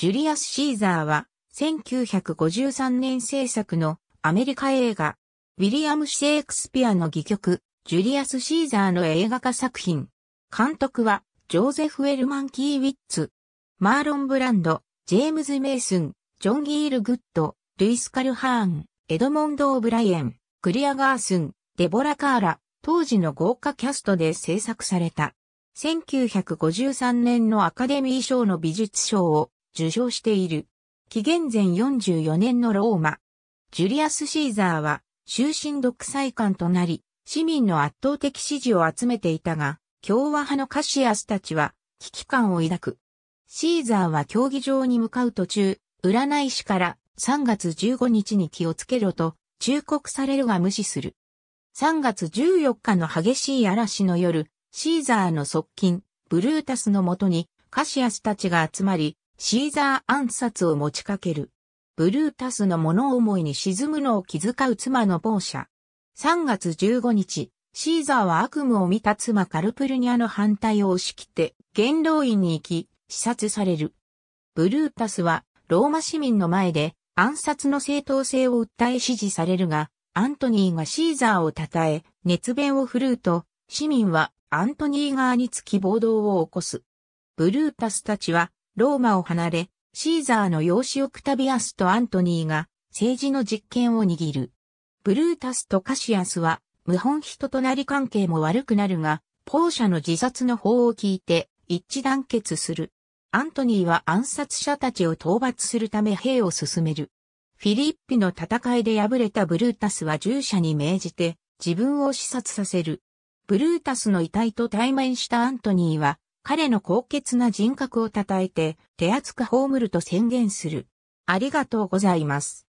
ジュリアス・シーザーは、1953年制作のアメリカ映画、ウィリアム・シェイクスピアの戯曲、ジュリアス・シーザーの映画化作品。監督は、ジョーゼフ・エルマン・キーウィッツ、マーロン・ブランド、ジェームズ・メイスン、ジョン・ギール・グッド、ルイス・カルハーン、エドモンド・オブライエン、クリア・ガースン、デボラ・カーラ、当時の豪華キャストで制作された。1953年のアカデミー賞の美術賞を受賞している。紀元前44年のローマ。ジュリアス・シーザーは終身独裁官となり、市民の圧倒的支持を集めていたが、共和派のカシアスたちは危機感を抱く。シーザーは競技場に向かう途中、占い師から3月15日に気をつけろと忠告されるが無視する。3月14日の激しい嵐の夜、シーザーの側近、ブルータスのもとにカシアスたちが集まり、シーザー暗殺を持ちかける。ブルータスの物思いに沈むのを気遣う妻の某者。3月15日、シーザーは悪夢を見た妻カルプルニアの反対を押し切って、元老院に行き、視察される。ブルータスは、ローマ市民の前で、暗殺の正当性を訴え支持されるが、アントニーがシーザーを称え、熱弁を振るうと、市民はアントニー側につき暴動を起こす。ブルータスたちはローマを離れ、シーザーの養子オクタビアスとアントニーが政治の実権を握る。ブルータスとカシアスは、無本人となり関係も悪くなるが、ポーシャの自殺の法を聞いて、一致団結する。アントニーは暗殺者たちを討伐するため兵を進める。フィリッピの戦いで敗れたブルータスは従者に命じて、自分を視察させる。ブルータスの遺体と対面したアントニーは、彼の高潔な人格を称えて手厚く葬ると宣言する。ありがとうございます。